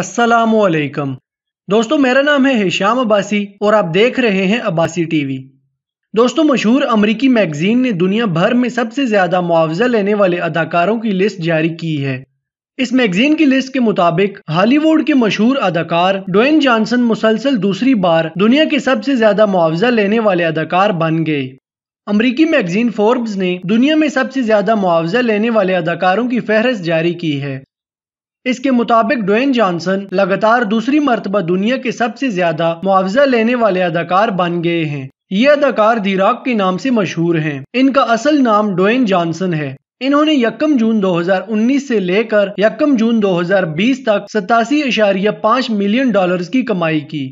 असलकम दोस्तों मेरा नाम है हिशाम अब्बासी और आप देख रहे हैं अब्बासी टीवी दोस्तों मशहूर अमरीकी मैगजीन ने दुनिया भर में सबसे ज़्यादा मुआवजा लेने वाले अदाकारों की लिस्ट जारी की है इस मैगजीन की लिस्ट के मुताबिक हॉलीवुड के मशहूर अदाकार डोन जॉनसन मुसलसल दूसरी बार दुनिया के सबसे ज़्यादा मुआवजा लेने वाले अदाकार बन गए अमरीकी मैगजीन फोर्ब्स ने दुनिया में सबसे ज़्यादा मुआवजा लेने वाले अदाकारों की फहरस्त जारी की है इसके मुताबिक डोन जॉनसन लगातार दूसरी मरतबा दुनिया के सबसे ज्यादा मुआवजा लेने वाले अदाकार बन गए हैं ये अदाकार धीराक के नाम से मशहूर हैं इनका असल नाम डोन जॉनसन है इन्होंने यकम जून 2019 से लेकर यकम जून 2020 तक सतासी इशारिया पाँच मिलियन डॉलर्स की कमाई की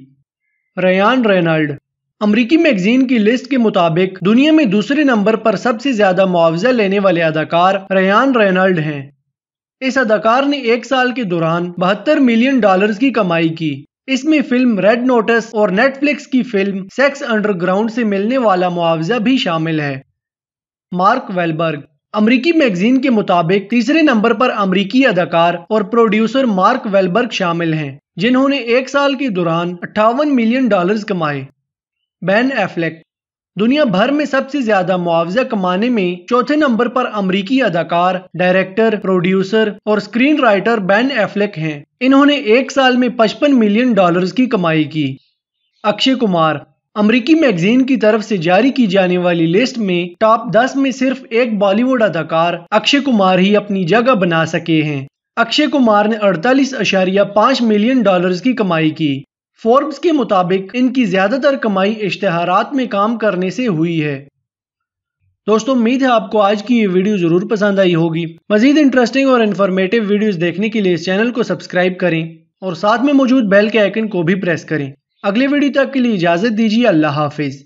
रयान रेनाल्ड अमरीकी मैगजीन की लिस्ट के मुताबिक दुनिया में दूसरे नंबर पर सबसे ज्यादा मुआवजा लेने वाले अदाकार रयान रेनाल्ड हैं इस अदाकार ने एक साल के दौरान बहत्तर मिलियन डॉलर्स की कमाई की इसमें फिल्म रेड नोटिस और नेटफ्लिक्स की फिल्म सेक्स अंडरग्राउंड से मिलने वाला मुआवजा भी शामिल है मार्क वेलबर्ग अमरीकी मैगजीन के मुताबिक तीसरे नंबर पर अमरीकी अदाकार और प्रोड्यूसर मार्क वेलबर्ग शामिल हैं जिन्होंने एक साल के दौरान अट्ठावन मिलियन डॉलर्स कमाए बैन एफ्लेक्ट दुनिया भर में सबसे ज्यादा मुआवजा कमाने में चौथे नंबर पर अमरीकी अदाकार डायरेक्टर प्रोड्यूसर और स्क्रीन राइटर बैन एफ्लेक हैं इन्होंने एक साल में 55 मिलियन डॉलर्स की कमाई की अक्षय कुमार अमरीकी मैगजीन की तरफ से जारी की जाने वाली लिस्ट में टॉप 10 में सिर्फ एक बॉलीवुड अदाकार अक्षय कुमार ही अपनी जगह बना सके हैं अक्षय कुमार ने अड़तालीस मिलियन डॉलर की कमाई की फोर्ब्स के मुताबिक इनकी ज्यादातर कमाई इश्तहारात में काम करने से हुई है दोस्तों उम्मीद है आपको आज की ये वीडियो जरूर पसंद आई होगी मजीद इंटरेस्टिंग और इन्फॉर्मेटिव वीडियोस देखने के लिए इस चैनल को सब्सक्राइब करें और साथ में मौजूद बेल के आइकन को भी प्रेस करें अगले वीडियो तक के लिए इजाजत दीजिए अल्लाह हाफिज़